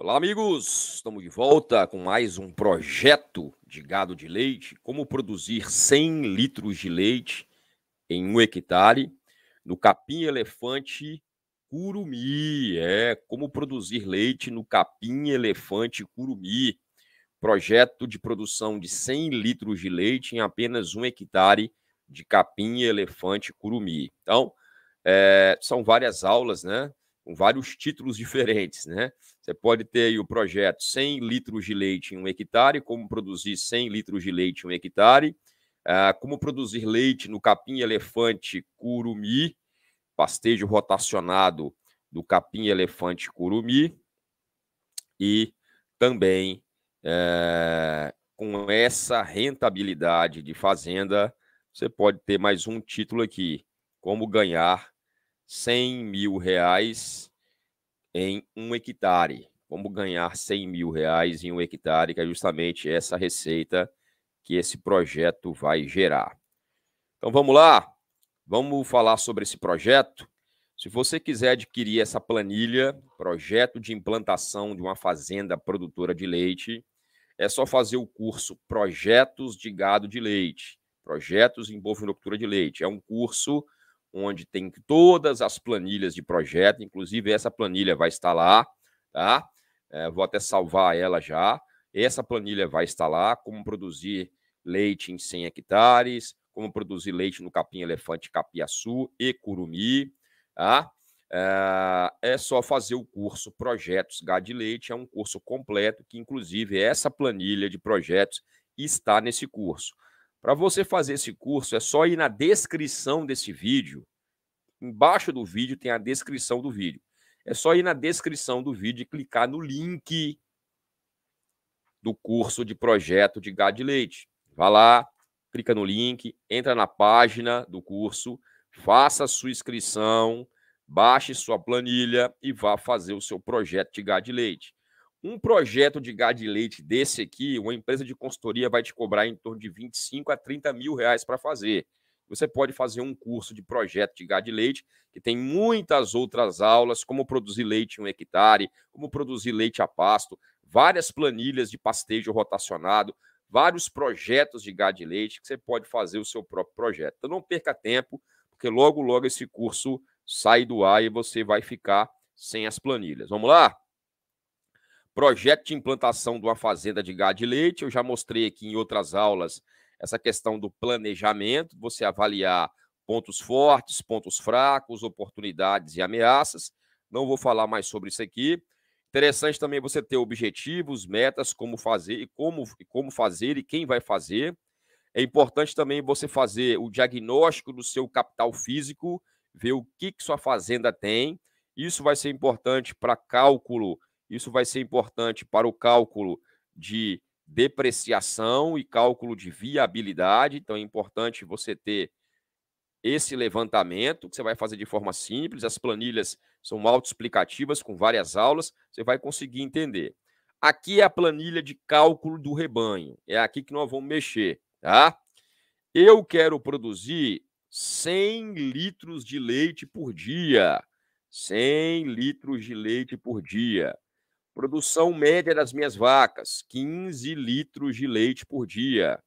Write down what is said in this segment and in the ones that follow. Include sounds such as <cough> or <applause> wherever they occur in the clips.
Olá, amigos! Estamos de volta com mais um projeto de gado de leite. Como produzir 100 litros de leite em um hectare no capim elefante curumi. É, como produzir leite no capim elefante curumi. Projeto de produção de 100 litros de leite em apenas um hectare de capim elefante curumi. Então, é, são várias aulas, né? com vários títulos diferentes, né? Você pode ter o projeto 100 litros de leite em um hectare, como produzir 100 litros de leite em um hectare, uh, como produzir leite no capim elefante curumi, pastejo rotacionado do capim elefante curumi, e também eh, com essa rentabilidade de fazenda, você pode ter mais um título aqui, como ganhar 100 mil reais em um hectare. Vamos ganhar 100 mil reais em um hectare, que é justamente essa receita que esse projeto vai gerar. Então vamos lá, vamos falar sobre esse projeto. Se você quiser adquirir essa planilha, projeto de implantação de uma fazenda produtora de leite, é só fazer o curso Projetos de Gado de Leite, Projetos em Bovinocultura de Leite. É um curso onde tem todas as planilhas de projeto, inclusive essa planilha vai estar lá, tá? É, vou até salvar ela já. Essa planilha vai estar lá, como produzir leite em 100 hectares, como produzir leite no capim elefante capiaçu e curumi, tá? É, é só fazer o curso Projetos Gado de Leite, é um curso completo que, inclusive, essa planilha de projetos está nesse curso. Para você fazer esse curso, é só ir na descrição desse vídeo. Embaixo do vídeo tem a descrição do vídeo. É só ir na descrição do vídeo e clicar no link do curso de projeto de gado de leite. Vá lá, clica no link, entra na página do curso, faça a sua inscrição, baixe sua planilha e vá fazer o seu projeto de gado de leite. Um projeto de gado de leite desse aqui, uma empresa de consultoria vai te cobrar em torno de 25 a 30 mil reais para fazer. Você pode fazer um curso de projeto de gado de leite, que tem muitas outras aulas, como produzir leite em um hectare, como produzir leite a pasto, várias planilhas de pastejo rotacionado, vários projetos de gado de leite, que você pode fazer o seu próprio projeto. Então não perca tempo, porque logo, logo esse curso sai do ar e você vai ficar sem as planilhas. Vamos lá? Projeto de implantação de uma fazenda de gado de leite, eu já mostrei aqui em outras aulas essa questão do planejamento, você avaliar pontos fortes, pontos fracos, oportunidades e ameaças. Não vou falar mais sobre isso aqui. Interessante também você ter objetivos, metas, como fazer e como, como fazer e quem vai fazer. É importante também você fazer o diagnóstico do seu capital físico, ver o que, que sua fazenda tem. Isso vai ser importante para cálculo isso vai ser importante para o cálculo de depreciação e cálculo de viabilidade. Então, é importante você ter esse levantamento, que você vai fazer de forma simples. As planilhas são autoexplicativas, com várias aulas, você vai conseguir entender. Aqui é a planilha de cálculo do rebanho. É aqui que nós vamos mexer, tá? Eu quero produzir 100 litros de leite por dia. 100 litros de leite por dia. Produção média das minhas vacas: 15 litros de leite por dia.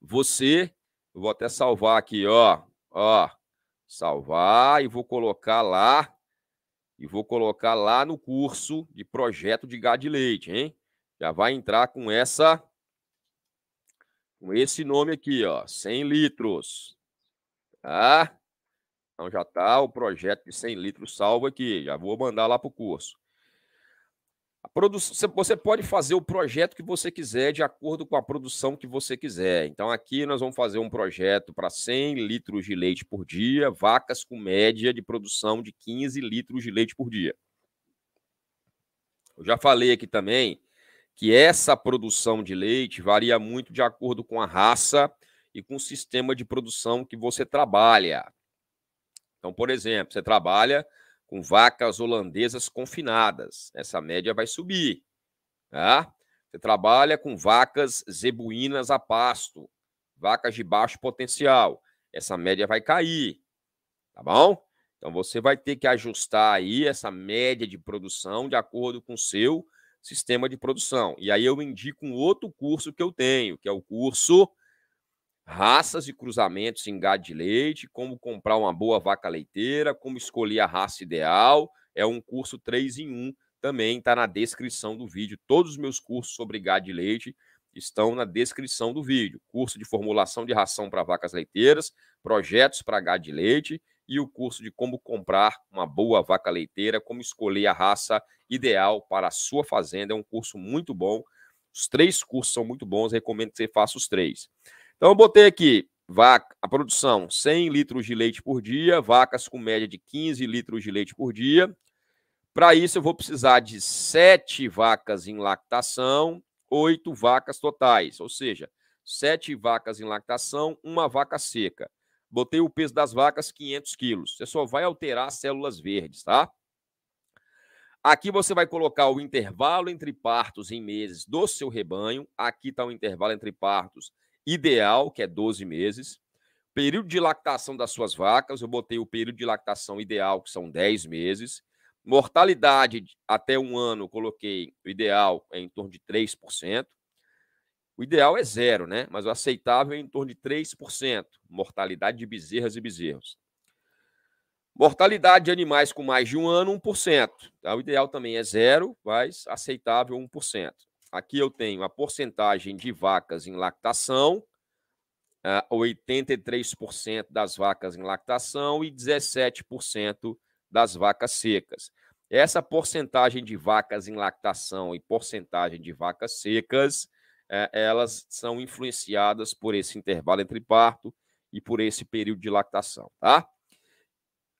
Você, vou até salvar aqui, ó, ó, salvar e vou colocar lá e vou colocar lá no curso de projeto de gado de leite, hein? Já vai entrar com essa com esse nome aqui, ó, 100 litros. Tá? Então já tá o projeto de 100 litros salvo aqui, já vou mandar lá pro curso. Produção, você pode fazer o projeto que você quiser, de acordo com a produção que você quiser. Então, aqui nós vamos fazer um projeto para 100 litros de leite por dia, vacas com média de produção de 15 litros de leite por dia. Eu já falei aqui também que essa produção de leite varia muito de acordo com a raça e com o sistema de produção que você trabalha. Então, por exemplo, você trabalha com vacas holandesas confinadas. Essa média vai subir. Tá? Você trabalha com vacas zebuínas a pasto, vacas de baixo potencial. Essa média vai cair. Tá bom? Então você vai ter que ajustar aí essa média de produção de acordo com o seu sistema de produção. E aí eu indico um outro curso que eu tenho, que é o curso raças e cruzamentos em gado de leite, como comprar uma boa vaca leiteira, como escolher a raça ideal. É um curso 3 em 1, também está na descrição do vídeo. Todos os meus cursos sobre gado de leite estão na descrição do vídeo. Curso de formulação de ração para vacas leiteiras, projetos para gado de leite e o curso de como comprar uma boa vaca leiteira, como escolher a raça ideal para a sua fazenda. É um curso muito bom. Os três cursos são muito bons, recomendo que você faça os três. Então, eu botei aqui vaca, a produção 100 litros de leite por dia, vacas com média de 15 litros de leite por dia. Para isso, eu vou precisar de 7 vacas em lactação, 8 vacas totais, ou seja, 7 vacas em lactação, uma vaca seca. Botei o peso das vacas 500 quilos. Você só vai alterar as células verdes, tá? Aqui você vai colocar o intervalo entre partos em meses do seu rebanho. Aqui está o intervalo entre partos ideal, que é 12 meses. Período de lactação das suas vacas, eu botei o período de lactação ideal, que são 10 meses. Mortalidade até um ano, coloquei o ideal é em torno de 3%. O ideal é zero, né? Mas o aceitável é em torno de 3%. Mortalidade de bezerras e bezerros. Mortalidade de animais com mais de um ano, 1%. Tá? O ideal também é zero, mas aceitável 1%. Aqui eu tenho a porcentagem de vacas em lactação, 83% ah, das vacas em lactação e 17% das vacas secas. Essa porcentagem de vacas em lactação e porcentagem de vacas secas, eh, elas são influenciadas por esse intervalo entre parto e por esse período de lactação, tá?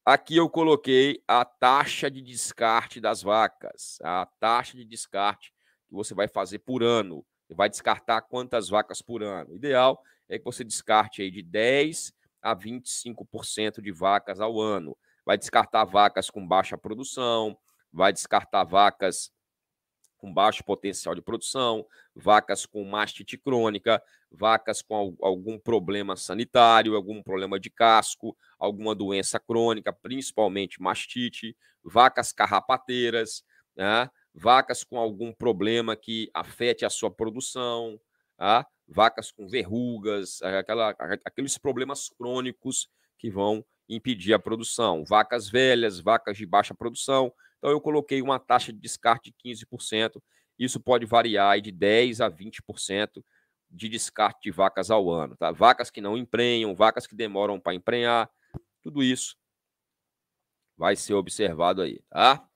Aqui eu coloquei a taxa de descarte das vacas, a taxa de descarte que você vai fazer por ano, vai descartar quantas vacas por ano. O ideal é que você descarte aí de 10 a 25% de vacas ao ano. Vai descartar vacas com baixa produção, vai descartar vacas com baixo potencial de produção, vacas com mastite crônica, vacas com algum problema sanitário, algum problema de casco, alguma doença crônica, principalmente mastite, vacas carrapateiras, né? vacas com algum problema que afete a sua produção, tá? vacas com verrugas, aquela, aqueles problemas crônicos que vão impedir a produção, vacas velhas, vacas de baixa produção. Então, eu coloquei uma taxa de descarte de 15%. Isso pode variar de 10% a 20% de descarte de vacas ao ano. Tá? Vacas que não emprenham, vacas que demoram para emprenhar, tudo isso vai ser observado aí, tá?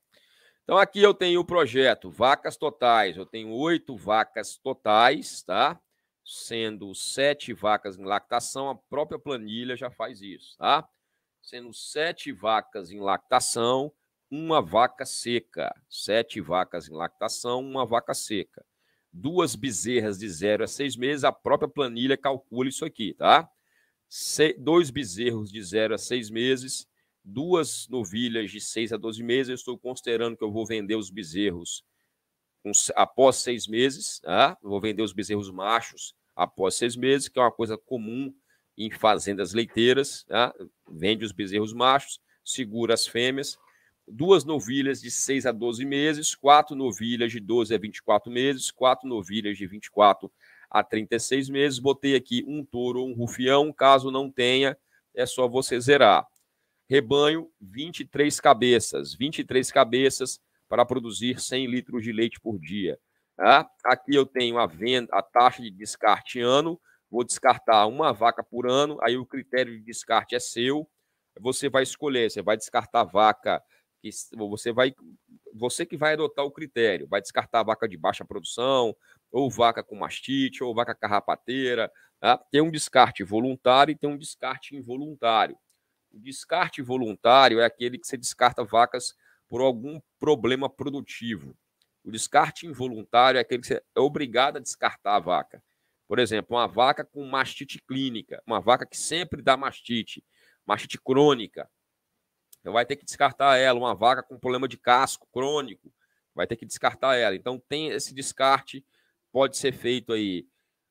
Então aqui eu tenho o projeto vacas totais, eu tenho oito vacas totais, tá? Sendo sete vacas em lactação, a própria planilha já faz isso, tá? Sendo sete vacas em lactação, uma vaca seca, sete vacas em lactação, uma vaca seca. Duas bezerras de zero a seis meses, a própria planilha calcula isso aqui, tá? Se, dois bezerros de zero a seis meses, duas novilhas de 6 a 12 meses, eu estou considerando que eu vou vender os bezerros após seis meses, tá? vou vender os bezerros machos após seis meses, que é uma coisa comum em fazendas leiteiras, tá? vende os bezerros machos, segura as fêmeas, duas novilhas de 6 a 12 meses, quatro novilhas de 12 a 24 meses, quatro novilhas de 24 a 36 meses, botei aqui um touro, um rufião, caso não tenha, é só você zerar rebanho, 23 cabeças. 23 cabeças para produzir 100 litros de leite por dia. Tá? Aqui eu tenho a venda, a taxa de descarte ano. Vou descartar uma vaca por ano. Aí o critério de descarte é seu. Você vai escolher, você vai descartar vaca que você vai você que vai adotar o critério, vai descartar vaca de baixa produção, ou vaca com mastite, ou vaca carrapateira. Tá? Tem um descarte voluntário e tem um descarte involuntário. O descarte voluntário é aquele que você descarta vacas por algum problema produtivo. O descarte involuntário é aquele que você é obrigado a descartar a vaca. Por exemplo, uma vaca com mastite clínica, uma vaca que sempre dá mastite, mastite crônica. vai ter que descartar ela, uma vaca com problema de casco crônico, vai ter que descartar ela. Então tem esse descarte pode ser feito aí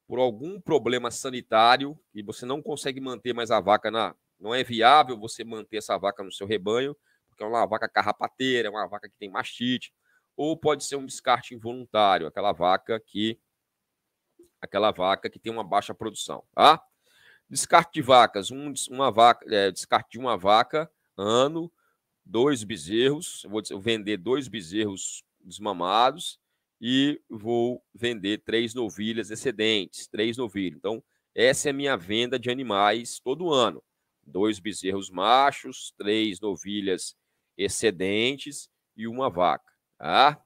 por algum problema sanitário e você não consegue manter mais a vaca na não é viável você manter essa vaca no seu rebanho, porque é uma vaca carrapateira, é uma vaca que tem mastite, ou pode ser um descarte involuntário, aquela vaca que aquela vaca que tem uma baixa produção, tá? Descarte de vacas, um, uma vaca, é, descarte de uma vaca ano, dois bezerros, vou vender dois bezerros desmamados e vou vender três novilhas excedentes, três novilhas. Então, essa é a minha venda de animais todo ano dois bezerros machos, três novilhas excedentes e uma vaca. Tá?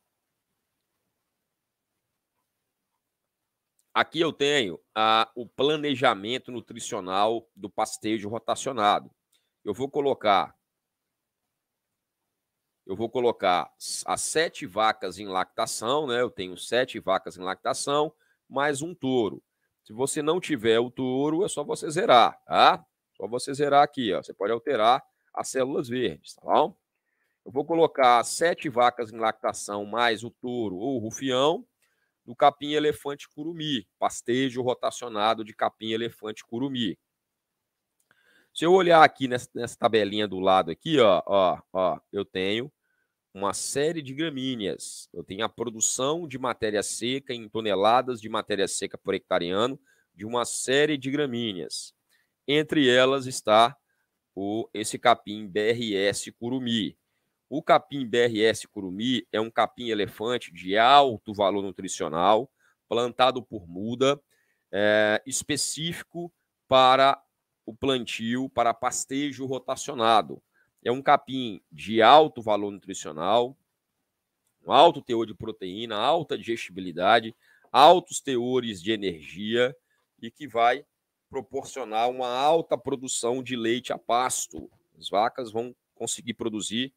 Aqui eu tenho ah, o planejamento nutricional do pastejo rotacionado. Eu vou colocar eu vou colocar as sete vacas em lactação, né? Eu tenho sete vacas em lactação, mais um touro. Se você não tiver o touro, é só você zerar, tá? Só você zerar aqui, ó. Você pode alterar as células verdes, tá bom? Eu vou colocar sete vacas em lactação, mais o touro ou o rufião, no capim elefante curumi, pastejo rotacionado de capim elefante curumi. Se eu olhar aqui nessa, nessa tabelinha do lado aqui, ó, ó, ó, eu tenho uma série de gramíneas. Eu tenho a produção de matéria seca em toneladas de matéria seca por hectareano de uma série de gramíneas. Entre elas está o, esse capim BRS Curumi. O capim BRS Curumi é um capim elefante de alto valor nutricional, plantado por muda, é, específico para o plantio, para pastejo rotacionado. É um capim de alto valor nutricional, um alto teor de proteína, alta digestibilidade, altos teores de energia e que vai proporcionar uma alta produção de leite a pasto. As vacas vão conseguir produzir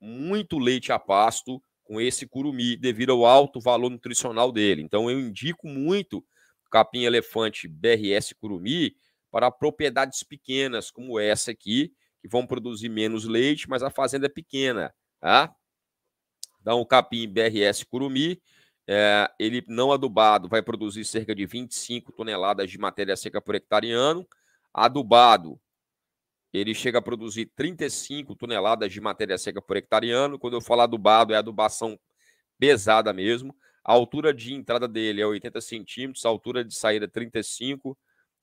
muito leite a pasto com esse curumi, devido ao alto valor nutricional dele. Então, eu indico muito capim elefante BRS curumi para propriedades pequenas, como essa aqui, que vão produzir menos leite, mas a fazenda é pequena, tá? Então, o capim BRS curumi é, ele não adubado vai produzir cerca de 25 toneladas de matéria seca por hectare ano. Adubado, ele chega a produzir 35 toneladas de matéria seca por hectare ano. Quando eu falo adubado, é adubação pesada mesmo. A altura de entrada dele é 80 centímetros, a altura de saída 35. Uh,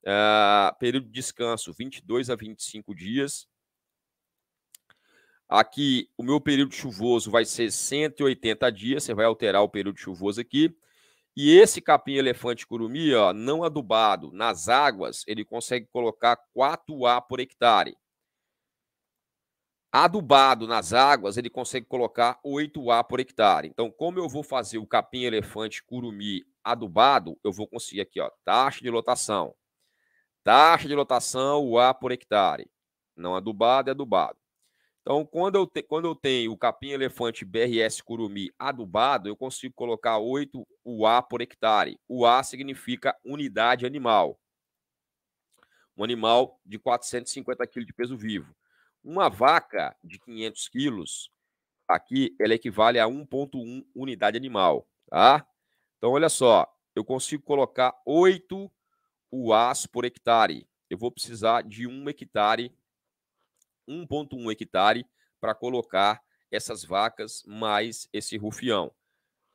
eh, período de descanso, 22 a 25 dias. Aqui, o meu período chuvoso vai ser 180 dias, você vai alterar o período chuvoso aqui. E esse capim elefante curumi, ó, não adubado, nas águas, ele consegue colocar 4A por hectare. Adubado nas águas, ele consegue colocar 8A por hectare. Então, como eu vou fazer o capim elefante curumi adubado, eu vou conseguir aqui, ó, taxa de lotação. Taxa de lotação, o A por hectare. Não adubado, é adubado. Então, quando eu, te, quando eu tenho o capim elefante BRS curumi adubado, eu consigo colocar 8 UA por hectare. UA significa unidade animal. Um animal de 450 quilos de peso vivo. Uma vaca de 500 quilos, aqui, ela equivale a 1,1 unidade animal. Tá? Então, olha só, eu consigo colocar 8 UAs por hectare. Eu vou precisar de 1 hectare 1,1 hectare para colocar essas vacas mais esse rufião.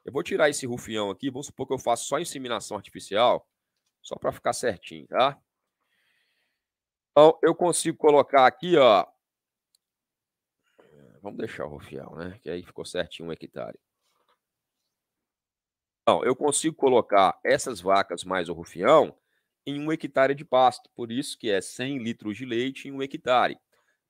Eu vou tirar esse rufião aqui, vamos supor que eu faço só inseminação artificial, só para ficar certinho, tá? Então, eu consigo colocar aqui, ó. Vamos deixar o rufião, né? Que aí ficou certinho um hectare. Então, eu consigo colocar essas vacas mais o rufião em um hectare de pasto. Por isso que é 100 litros de leite em um hectare.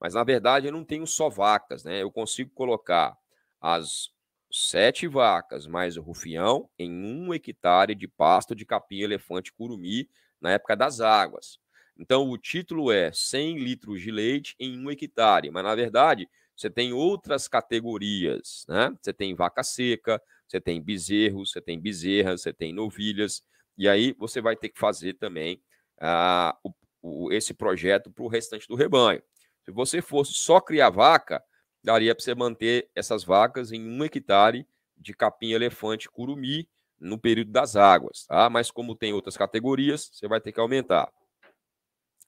Mas na verdade eu não tenho só vacas, né? Eu consigo colocar as sete vacas mais o rufião em um hectare de pasto de capim elefante curumi na época das águas. Então o título é 100 litros de leite em um hectare, mas na verdade você tem outras categorias, né? Você tem vaca seca, você tem bezerros, você tem bezerras, você tem novilhas, e aí você vai ter que fazer também ah, o, o, esse projeto para o restante do rebanho. Se você fosse só criar vaca, daria para você manter essas vacas em um hectare de capim-elefante curumi no período das águas, tá? Mas como tem outras categorias, você vai ter que aumentar.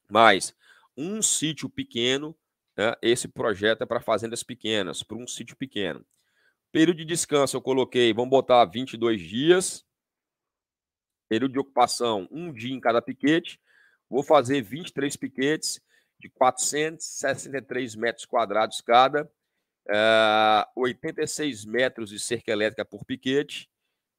Mas um sítio pequeno, né, esse projeto é para fazendas pequenas, para um sítio pequeno. Período de descanso eu coloquei, vamos botar 22 dias. Período de ocupação, um dia em cada piquete. Vou fazer 23 piquetes de 463 metros quadrados cada, uh, ah, 86 metros de cerca elétrica por piquete,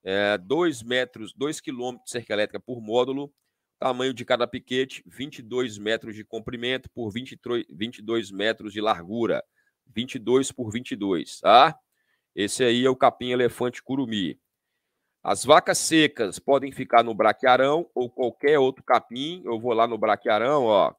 uh, eh, 2 metros, 2 quilômetros de cerca elétrica por módulo, tamanho de cada piquete, 22 metros de comprimento por 23, 22 metros de largura, 22 por 22, tá? Esse aí é o capim-elefante curumi. As vacas secas podem ficar no braquearão ou qualquer outro capim. Eu vou lá no braquearão, ó.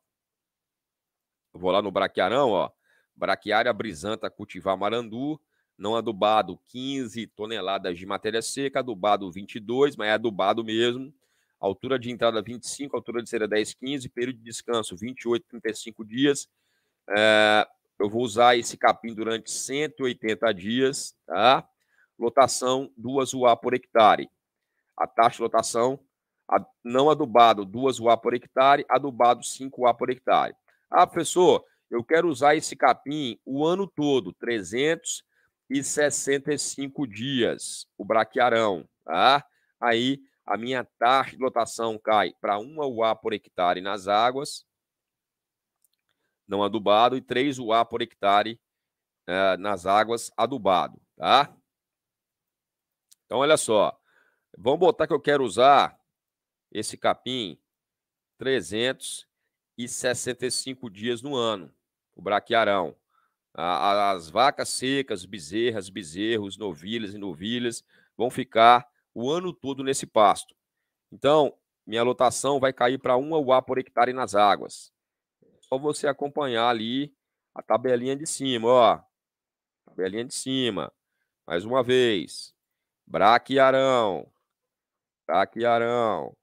Eu vou lá no braquiarão, ó. Braquiária brisanta cultivar marandu, não adubado 15 toneladas de matéria seca, adubado 22, mas é adubado mesmo. Altura de entrada 25, altura de cera 10, 15, período de descanso 28, 35 dias. É, eu vou usar esse capim durante 180 dias, tá? Lotação 2 UA por hectare. A taxa de lotação não adubado 2 UA por hectare, adubado 5 UA por hectare. Ah, professor, eu quero usar esse capim o ano todo, 365 dias, o braquearão. Tá? Aí a minha taxa de lotação cai para 1 UA por hectare nas águas não adubado e 3 UA por hectare eh, nas águas adubado. Tá? Então, olha só. Vamos botar que eu quero usar esse capim 300 e 65 dias no ano, o braquiarão. As vacas secas, bezerras, bezerros, novilhas e novilhas vão ficar o ano todo nesse pasto. Então, minha lotação vai cair para uma UA por hectare nas águas. Só você acompanhar ali a tabelinha de cima, ó. Tabelinha de cima. Mais uma vez. Braquiarão. Braquiarão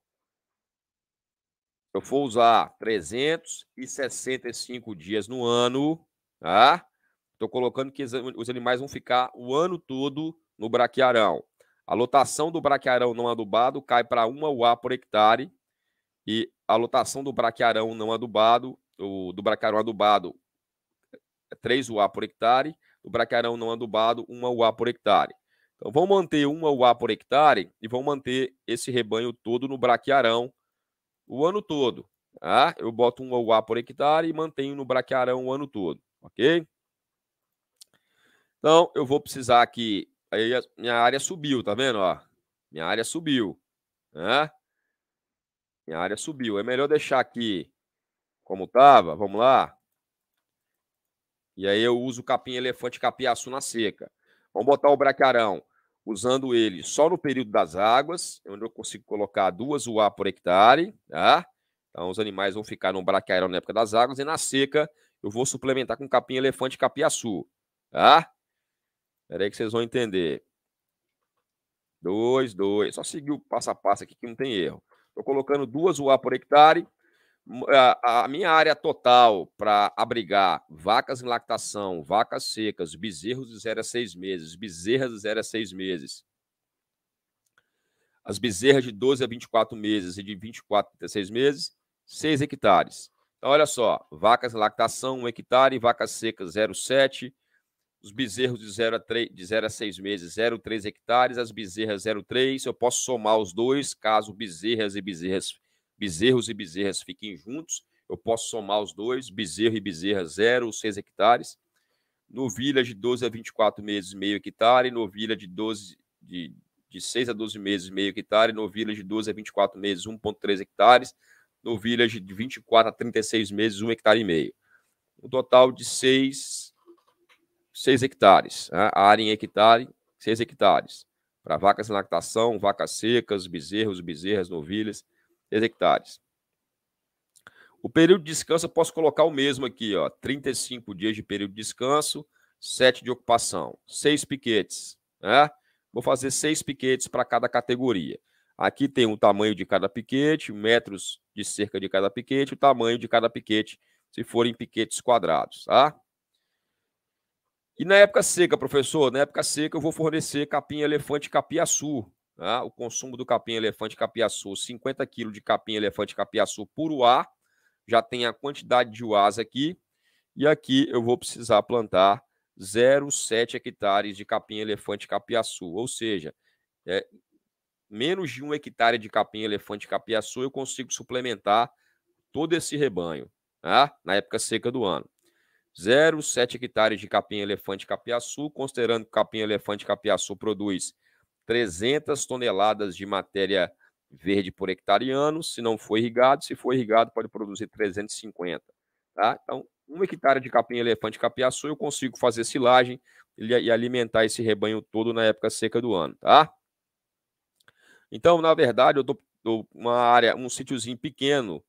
eu for usar 365 dias no ano, tá? Estou colocando que os animais vão ficar o ano todo no braquearão. A lotação do braquearão não adubado cai para uma UA por hectare e a lotação do braquearão não adubado, o, do braquearão adubado, 3 é UA por hectare, do braquearão não adubado, 1 UA por hectare. Então, vão manter uma UA por hectare e vão manter esse rebanho todo no braquearão o ano todo. Tá? Eu boto um UA por hectare e mantenho no braquearão o ano todo, ok? Então, eu vou precisar aqui. Aí a minha área subiu, tá vendo? Ó, minha área subiu. Né? Minha área subiu. É melhor deixar aqui como estava. Vamos lá. E aí eu uso capim elefante capiaçu na seca. Vamos botar o braquearão usando ele só no período das águas, onde eu consigo colocar duas UA por hectare, tá? Então os animais vão ficar no braquiairão na época das águas e na seca eu vou suplementar com capim elefante capiaçu, tá? Espera aí que vocês vão entender. Dois, dois. Só seguir o passo a passo aqui que não tem erro. Estou colocando duas UA por hectare, a, a minha área total para abrigar vacas em lactação, vacas secas, bezerros de 0 a 6 meses, bezerras de 0 a 6 meses, as bezerras de 12 a 24 meses e de 24 a 36 meses, 6 hectares. Então, olha só, vacas em lactação, 1 hectare, vacas secas, 0,7, os bezerros de 0 a, a 6 meses, 0,3 hectares, as bezerras, 0,3. Eu posso somar os dois, caso bezerras e bezerras bezerros e bezerras fiquem juntos. Eu posso somar os dois, bezerro e bezerra, 0, 6 hectares. Novilha de 12 a 24 meses, meio hectare. Novilha de 12 de, de 6 a 12 meses, meio hectare. Novilha de 12 a 24 meses, 1,3 hectares. Novilha de 24 a 36 meses, 1 hectare e meio. Um total de 6, 6 hectares. Né? A área em hectare, 6 hectares. Para vacas em lactação, vacas secas, bezerros, bezerras, novilhas hectares. O período de descanso eu posso colocar o mesmo aqui, ó, 35 dias de período de descanso, 7 de ocupação, 6 piquetes, né? Vou fazer 6 piquetes para cada categoria. Aqui tem o tamanho de cada piquete, metros de cerca de cada piquete, o tamanho de cada piquete, se forem piquetes quadrados, tá? E na época seca, professor, na época seca eu vou fornecer capim elefante capiaçu, né? o consumo do capim-elefante capiaçu, 50 kg de capim-elefante capiaçu por ar, Já tem a quantidade de uás aqui. E aqui eu vou precisar plantar 0,7 hectares de capim-elefante capiaçu. Ou seja, é, menos de um hectare de capim-elefante capiaçu eu consigo suplementar todo esse rebanho tá? na época seca do ano. 0,7 hectares de capim-elefante capiaçu, considerando que o capim-elefante capiaçu produz 300 toneladas de matéria verde por hectare ano, se não for irrigado, se for irrigado pode produzir 350, tá? Então, um hectare de capim-elefante capiaçu eu consigo fazer silagem e alimentar esse rebanho todo na época seca do ano, tá? Então, na verdade, eu dou uma área, um sítiozinho pequeno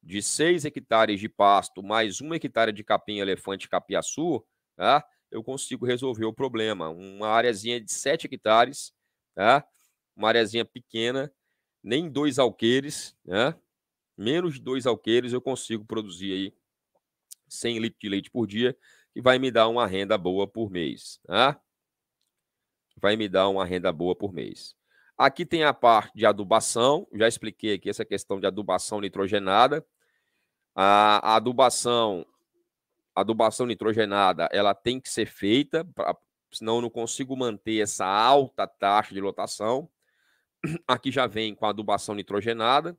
de 6 hectares de pasto mais uma hectare de capim-elefante capiaçu, tá? Eu consigo resolver o problema. Uma áreazinha de 7 hectares, tá? Uma areazinha pequena, nem dois alqueires, né? Menos de dois alqueires eu consigo produzir aí 100 litros de leite por dia, que vai me dar uma renda boa por mês, tá? Vai me dar uma renda boa por mês. Aqui tem a parte de adubação, já expliquei aqui essa questão de adubação nitrogenada. A adubação, adubação nitrogenada, ela tem que ser feita, senão eu não consigo manter essa alta taxa de lotação. Aqui já vem com adubação nitrogenada,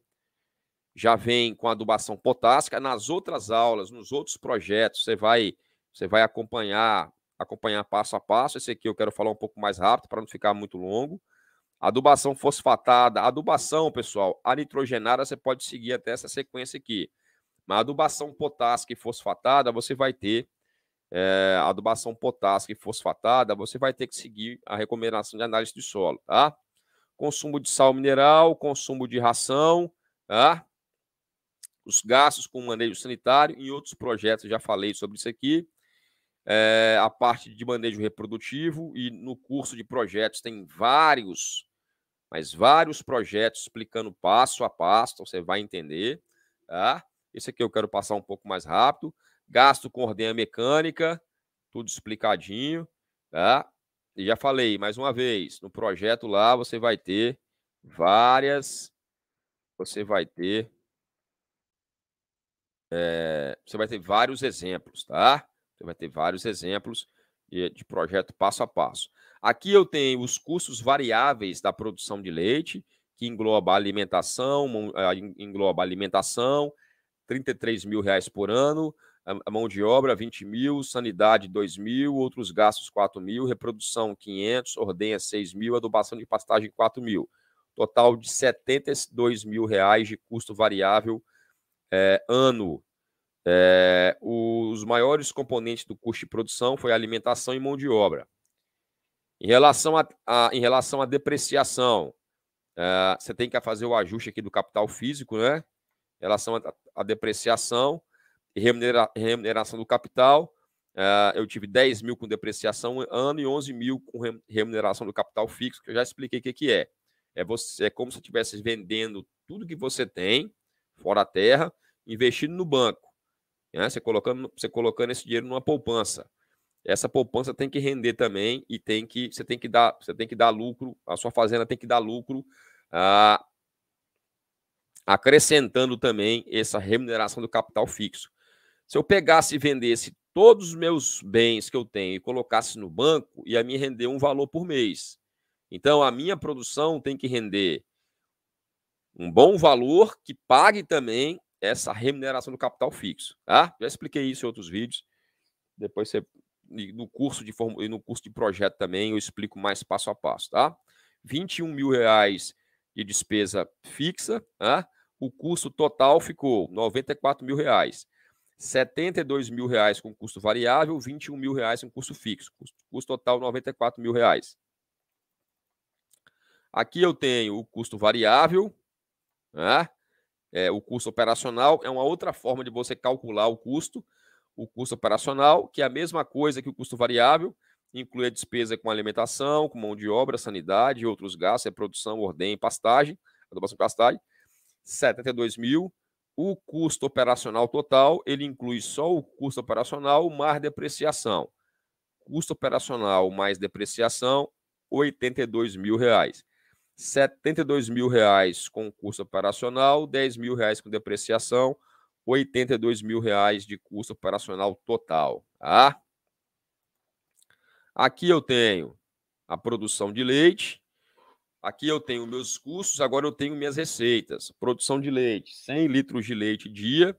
já vem com adubação potássica. Nas outras aulas, nos outros projetos, você vai você vai acompanhar acompanhar passo a passo. Esse aqui eu quero falar um pouco mais rápido para não ficar muito longo. Adubação fosfatada, adubação, pessoal, a nitrogenada você pode seguir até essa sequência aqui. Mas adubação potássica e fosfatada, você vai ter é, adubação potássica e fosfatada, você vai ter que seguir a recomendação de análise de solo, tá? Consumo de sal mineral, consumo de ração, tá? Os gastos com manejo sanitário, em outros projetos já falei sobre isso aqui. É, a parte de manejo reprodutivo e no curso de projetos tem vários, mas vários projetos explicando passo a passo, então você vai entender, tá? Esse aqui eu quero passar um pouco mais rápido gasto com ordenha mecânica, tudo explicadinho, tá? E já falei mais uma vez, no projeto lá você vai ter várias, você vai ter, é, você vai ter vários exemplos, tá? Você vai ter vários exemplos de, de projeto passo a passo. Aqui eu tenho os custos variáveis da produção de leite, que engloba alimentação, ah, engloba alimentação, 33 mil reais por ano, a mão de obra 20 mil, sanidade 2 mil, outros gastos 4 mil, reprodução 500, ordenha 6 mil, adubação de pastagem 4 mil. Total de 72 mil reais de custo variável é, ano. É, os maiores componentes do custo de produção foi alimentação e mão de obra. Em relação a, a em relação à depreciação, é, você tem que fazer o ajuste aqui do capital físico, né? Em relação à depreciação, e remunera, remuneração do capital. Uh, eu tive 10 mil com depreciação ano e 11 mil com remuneração do capital fixo, que eu já expliquei o que, que é. É, você, é como se estivesse vendendo tudo que você tem, fora a terra, investindo no banco. Né? Você, colocando, você colocando esse dinheiro numa poupança. Essa poupança tem que render também e tem que você tem que dar você tem que dar lucro a sua fazenda tem que dar lucro uh, acrescentando também essa remuneração do capital fixo. Se eu pegasse e vendesse todos os meus bens que eu tenho e colocasse no banco, ia me render um valor por mês. Então, a minha produção tem que render um bom valor que pague também essa remuneração do capital fixo. Tá? Já expliquei isso em outros vídeos. Depois você. No curso, de form... no curso de projeto também eu explico mais passo a passo, tá? 21 mil reais de despesa fixa, né? o custo total ficou 94 mil reais. 72 mil reais com custo variável, 21 mil reais com custo fixo. Custo, custo total 94 mil reais. Aqui eu tenho o custo variável, né? é, o custo operacional é uma outra forma de você calcular o custo. O custo operacional, que é a mesma coisa que o custo variável, inclui a despesa com alimentação, com mão de obra, sanidade e outros gastos, é produção, ordem, pastagem, adubação e pastagem, 72 mil o custo operacional total, ele inclui só o custo operacional mais depreciação. Custo operacional mais depreciação, R$ 82.000. mil. Reais. mil reais com custo operacional, R$ mil reais com depreciação, R$ mil reais de custo operacional total. Tá? Aqui eu tenho a produção de leite, Aqui eu tenho meus custos, agora eu tenho minhas receitas. Produção de leite, 100 litros de leite dia.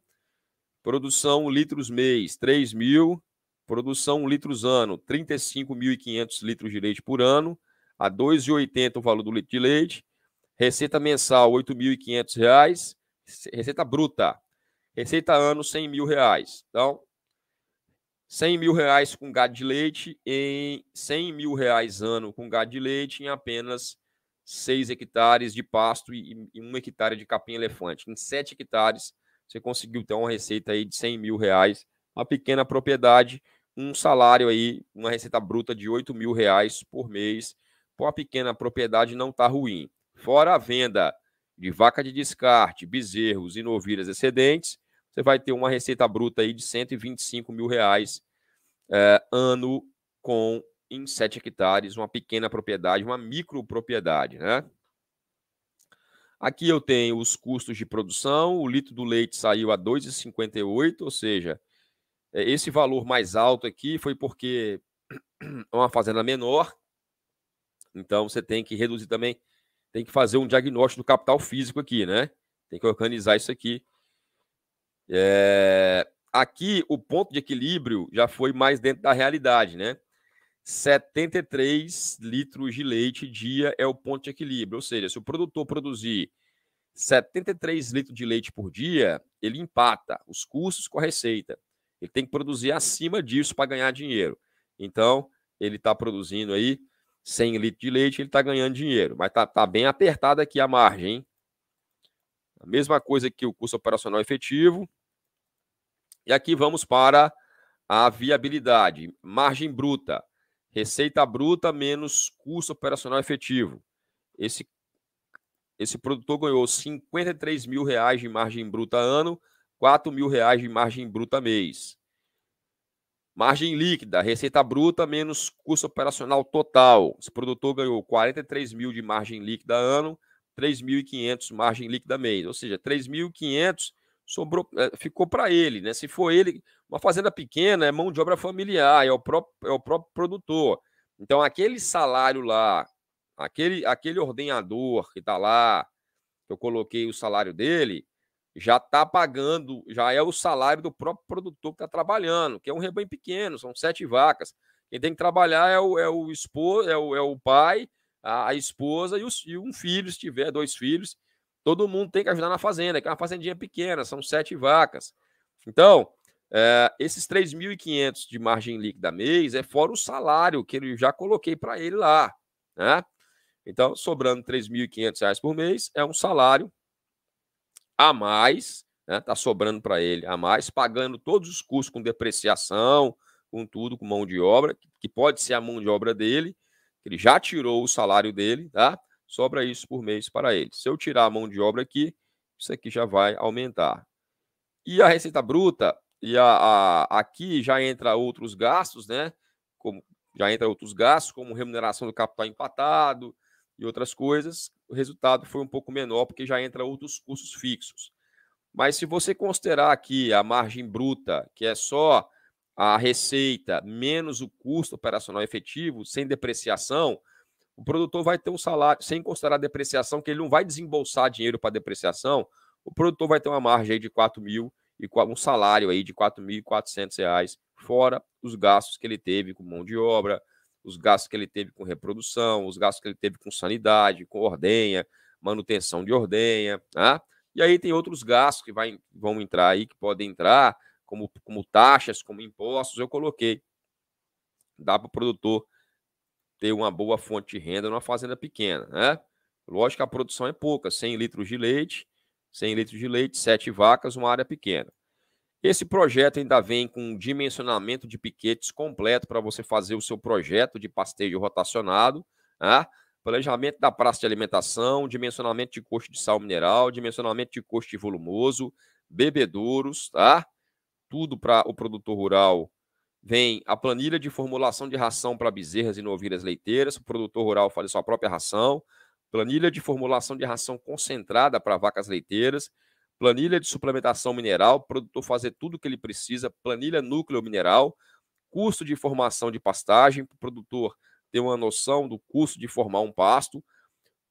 Produção litros mês, 3 mil. Produção litros ano, 35.500 litros de leite por ano. A 2,80 o valor do litro de leite. Receita mensal, R$ 8.500. Receita bruta, receita ano, 100 mil reais. Então, 100 mil reais com gado de leite em 100 mil reais ano com gado de leite em apenas 6 hectares de pasto e, e 1 hectare de capim-elefante. Em 7 hectares, você conseguiu ter uma receita aí de 100 mil reais, uma pequena propriedade, um salário aí, uma receita bruta de 8 mil reais por mês. Para uma pequena propriedade não está ruim. Fora a venda de vaca de descarte, bezerros e novilhas excedentes, você vai ter uma receita bruta aí de 125 mil reais é, ano com em 7 hectares, uma pequena propriedade, uma micropropriedade, né? Aqui eu tenho os custos de produção, o litro do leite saiu a 2,58, ou seja, é, esse valor mais alto aqui foi porque <clears throat> é uma fazenda menor, então você tem que reduzir também, tem que fazer um diagnóstico do capital físico aqui, né? Tem que organizar isso aqui. É... Aqui o ponto de equilíbrio já foi mais dentro da realidade, né? 73 litros de leite dia é o ponto de equilíbrio. Ou seja, se o produtor produzir 73 litros de leite por dia, ele empata os custos com a receita. Ele tem que produzir acima disso para ganhar dinheiro. Então, ele está produzindo aí 100 litros de leite, ele está ganhando dinheiro. Mas está tá bem apertada aqui a margem. Hein? A mesma coisa que o custo operacional efetivo. E aqui vamos para a viabilidade. Margem bruta. Receita bruta menos custo operacional efetivo. Esse, esse produtor ganhou 53 mil reais de margem bruta ano, 4 mil reais de margem bruta mês. Margem líquida, receita bruta menos custo operacional total. Esse produtor ganhou 43 mil de margem líquida ano, 3.500 margem líquida mês. Ou seja, 3.500 sobrou, eh, ficou para ele, né? Se for ele, uma fazenda pequena é mão de obra familiar, é o próprio, é o próprio produtor. Então aquele salário lá, aquele aquele ordenador que está lá, que eu coloquei o salário dele, já está pagando, já é o salário do próprio produtor que está trabalhando, que é um rebanho pequeno, são sete vacas. Quem tem que trabalhar é o, é o esposo, é o, é o pai, a, a esposa e, os, e um filho, se tiver dois filhos todo mundo tem que ajudar na fazenda, que é uma fazendinha pequena, são sete vacas. Então, é, esses 3.500 de margem líquida mês é fora o salário que eu já coloquei para ele lá, né? Então, sobrando 3.500 reais por mês é um salário a mais, né? Tá sobrando para ele a mais, pagando todos os custos com depreciação, com tudo, com mão de obra, que pode ser a mão de obra dele, ele já tirou o salário dele, tá? sobra isso por mês para ele. Se eu tirar a mão de obra aqui, isso aqui já vai aumentar. E a receita bruta, e a, a, aqui já entra outros gastos, né? Como, já entra outros gastos, como remuneração do capital empatado e outras coisas. O resultado foi um pouco menor, porque já entra outros custos fixos. Mas se você considerar aqui a margem bruta, que é só a receita menos o custo operacional efetivo, sem depreciação, o produtor vai ter um salário, sem considerar a depreciação, que ele não vai desembolsar dinheiro para depreciação, o produtor vai ter uma margem aí de 4 mil e um salário aí de 4.400 reais, fora os gastos que ele teve com mão de obra, os gastos que ele teve com reprodução, os gastos que ele teve com sanidade, com ordenha, manutenção de ordenha, tá? E aí tem outros gastos que vai, vão entrar aí, que podem entrar, como, como taxas, como impostos, eu coloquei. Dá para o produtor ter uma boa fonte de renda numa fazenda pequena, né? Lógico que a produção é pouca, 100 litros de leite, 100 litros de leite, 7 vacas, uma área pequena. Esse projeto ainda vem com um dimensionamento de piquetes completo para você fazer o seu projeto de pastejo rotacionado, né? planejamento da praça de alimentação, dimensionamento de custo de sal mineral, dimensionamento de custo de volumoso, bebedouros, tá? Tudo para o produtor rural vem a planilha de formulação de ração para bezerras e novilhas leiteiras, o produtor rural faz sua própria ração, planilha de formulação de ração concentrada para vacas leiteiras, planilha de suplementação mineral, o produtor fazer tudo o que ele precisa, planilha núcleo mineral, custo de formação de pastagem, para o produtor ter uma noção do custo de formar um pasto,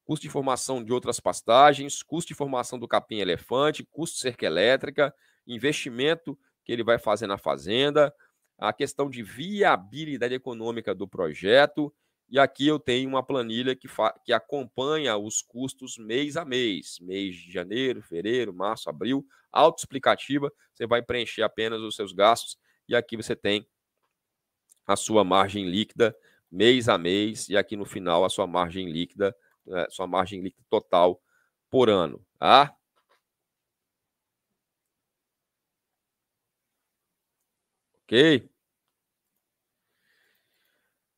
custo de formação de outras pastagens, custo de formação do capim-elefante, custo de cerca elétrica, investimento que ele vai fazer na fazenda, a questão de viabilidade econômica do projeto. E aqui eu tenho uma planilha que, que acompanha os custos mês a mês, mês de janeiro, fevereiro, março, abril, autoexplicativa. Você vai preencher apenas os seus gastos e aqui você tem a sua margem líquida mês a mês e aqui no final a sua margem líquida, eh, sua margem líquida total por ano, tá? Ok?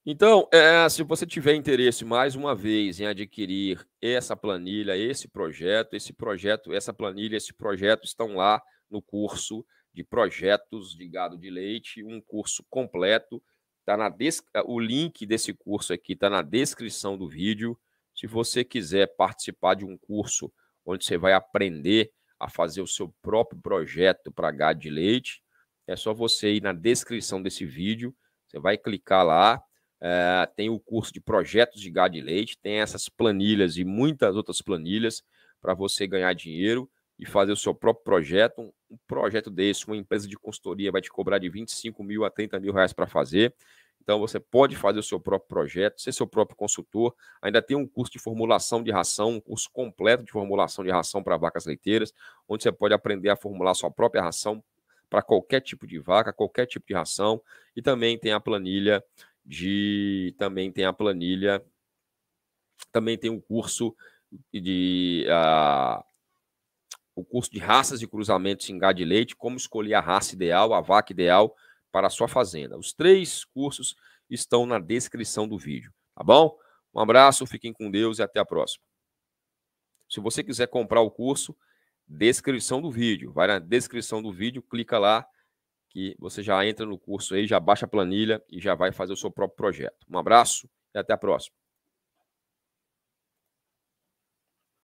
Então, é, se você tiver interesse mais uma vez em adquirir essa planilha, esse projeto, esse projeto, essa planilha, esse projeto estão lá no curso de projetos de gado de leite, um curso completo. Tá na des... É, o link desse curso aqui está na descrição do vídeo. Se você quiser participar de um curso onde você vai aprender a fazer o seu próprio projeto para gado de leite, é só você ir na descrição desse vídeo, você vai clicar lá, é, tem o curso de projetos de gado de leite, tem essas planilhas e muitas outras planilhas para você ganhar dinheiro e fazer o seu próprio projeto. Um, um, projeto desse, uma empresa de consultoria vai te cobrar de 25 mil a 30 mil reais para fazer. Então você pode fazer o seu próprio projeto, ser seu próprio consultor. Ainda tem um curso de formulação de ração, um curso completo de formulação de ração para vacas leiteiras, onde você pode aprender a formular sua própria ração, para qualquer tipo de vaca, qualquer tipo de ração, e também tem a planilha de também tem a planilha também tem um curso de uh, o curso de raças e cruzamentos em gado de leite, como escolher a raça ideal, a vaca ideal para a sua fazenda. Os três cursos estão na descrição do vídeo, tá bom? Um abraço, fiquem com Deus e até a próxima. Se você quiser comprar o curso, descrição do vídeo. Vai na descrição do vídeo, clica lá que você já entra no curso aí, já baixa a planilha e já vai fazer o seu próprio projeto. Um abraço e até a próxima.